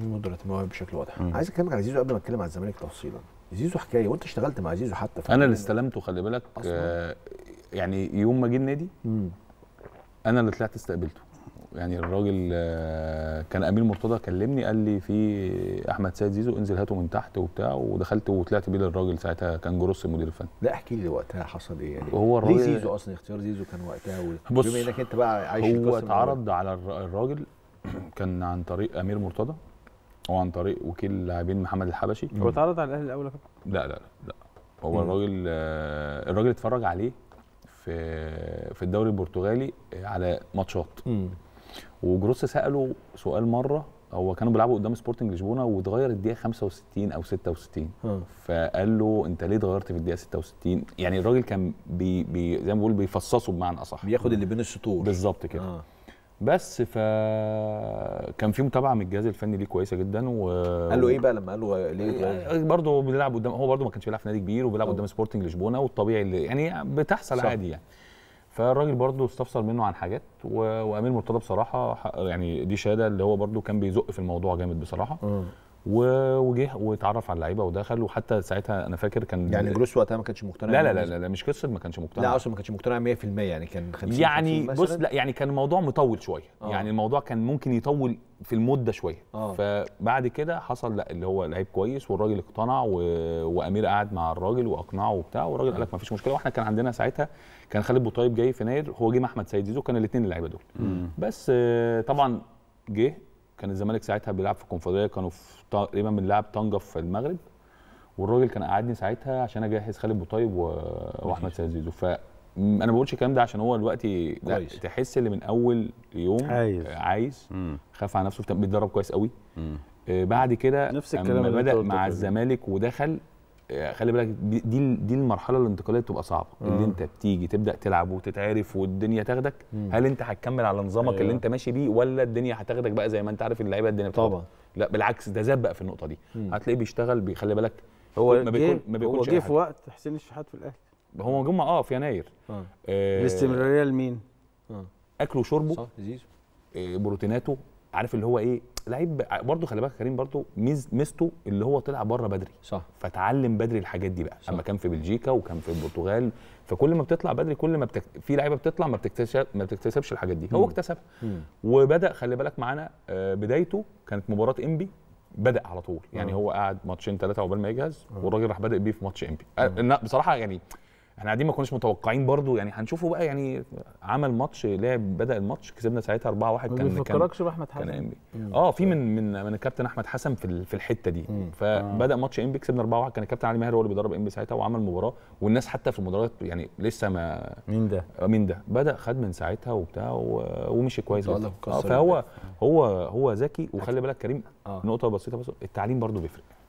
مفهوم ندره المواهب بشكل واضح مم. عايز اتكلم على زيزو قبل ما اتكلم على الزمالك تفصيلا زيزو حكايه وانت اشتغلت مع زيزو حتى في انا اللي استلمته خلي بالك آه يعني يوم ما جه النادي انا اللي طلعت استقبلته يعني الراجل آه كان امير مرتضى كلمني قال لي في احمد سيد زيزو انزل هاته من تحت وبتاع ودخلت وطلعت بيه للراجل ساعتها كان جروس المدير الفني لا احكي لي وقتها حصل ايه يعني هو الراجل ليه زيزو اصلا اختيار زيزو كان وقتها بص بما انك انت بقى عايش هو اتعرض على الراجل كان عن طريق امير مرتضى هو عن طريق وكيل اللاعبين محمد الحبشي هو اتعرض على الاهلي الاول لا لا لا, لا. هو الراجل آه، الراجل اتفرج عليه في في الدوري البرتغالي آه، على ماتشات وجروس ساله سؤال مره هو كانوا بيلعبوا قدام سبورتنج لشبونه واتغير الدقيقه 65 او 66 فقال له انت ليه اتغيرت في الدقيقه 66 يعني الراجل كان بي بي زي ما بقول بيفصصه بمعنى اصح بياخد اللي بين السطور بالظبط كده آه. بس ف كان في متابعه من الجهاز الفني ليه كويسه جدا و قال له ايه بقى لما قال له ليه آه، آه، برضه بنلعب قدام هو برضه ما كانش بيلعب في نادي كبير وبيلعب آه. قدام سبورتنج لشبونه والطبيعي اللي يعني بتحصل عادي يعني فالراجل برضه استفسر منه عن حاجات و... وامير مرتضى بصراحه يعني دي شهاده اللي هو برضه كان بيزق في الموضوع جامد بصراحه م. وجه واتعرف على اللعيبه ودخل وحتى ساعتها انا فاكر كان يعني جروس وقتها ما كانش مقتنع لا لا لا, لا, لا مش قصه ما كانش مقتنع لا اصلا ما كانش مقتنع 100% يعني كان 50 يعني بص لا يعني كان الموضوع مطول شويه آه. يعني الموضوع كان ممكن يطول في المده شويه آه. فبعد كده حصل لا اللي هو لعيب كويس والراجل اقتنع و... وامير قعد مع الراجل واقنعه وبتاع والراجل قال لك ما فيش مشكله واحنا كان عندنا ساعتها كان خالد بوطيب جاي في يناير هو جه مع احمد سيد زيزو كان الاثنين اللعيبه دول بس آه، طبعا جه كان الزمالك ساعتها بيلعب في الكونفدراليه كانوا في تقريبا بنلعب طنجه في المغرب والراجل كان قعدني ساعتها عشان اجهز خالد بوطيب واحمد سيد زيزو فانا ما بقولش الكلام ده عشان هو دلوقتي تحس اللي من اول يوم عايز عايز خاف على نفسه بيتدرب كويس قوي آه، بعد كده نفس الكلام لما بدا مع الزمالك ودخل خلي بالك دي دي المرحله الانتقاليه بتبقى صعبه آه. اللي انت بتيجي تبدا تلعب وتتعرف والدنيا تاخدك مم. هل انت هتكمل على نظامك أيوة. اللي انت ماشي بيه ولا الدنيا هتاخدك بقى زي ما انت عارف اللعيبه الدنيا طبعا لا بالعكس ده زاد بقى في النقطه دي مم. هتلاقيه بيشتغل خلي بالك هو ما بيكون ما بيكونش هو جه في وقت حسين الشحات في الاهلي هو جمعه اه في يناير آه. آه. الاستمراريه لمين؟ آه. اكله وشربه صح زيزو آه بروتيناته عارف اللي هو ايه لعيب برضه خلي بالك كريم برضه ميزته اللي هو طلع بره بدري صح فتعلم بدري الحاجات دي بقى صح. اما كان في بلجيكا وكان في البرتغال فكل ما بتطلع بدري كل ما بتك... في لعيبه بتطلع ما بتكتسب ما بتكتسبش الحاجات دي هو اكتسبها وبدا خلي بالك معانا آه، بدايته كانت مباراه انبي بدا على طول يعني أوه. هو قعد ماتشين ثلاثه عقبال ما يجهز آه. والراجل راح بادئ بيه في ماتش انبي آه، بصراحه يعني احنا قاعدين ما كناش متوقعين برضو يعني هنشوفه بقى يعني عمل ماتش لعب بدا الماتش كسبنا ساعتها 4-1 كان ما بيفكركش باحمد حسن كان اه في من من من الكابتن احمد حسن في في الحته دي مم. فبدا آه. ماتش انبي كسبنا 4-1 كان الكابتن علي ماهر هو اللي بيدرب انبي ساعتها وعمل مباراه والناس حتى في المدرجات يعني لسه ما مين ده آه، مين ده بدا خد من ساعتها وبتاع ومشي كويس جدا آه، فهو هو هو ذكي وخلي بالك كريم نقطه بسيطه بس التعليم برضو بيفرق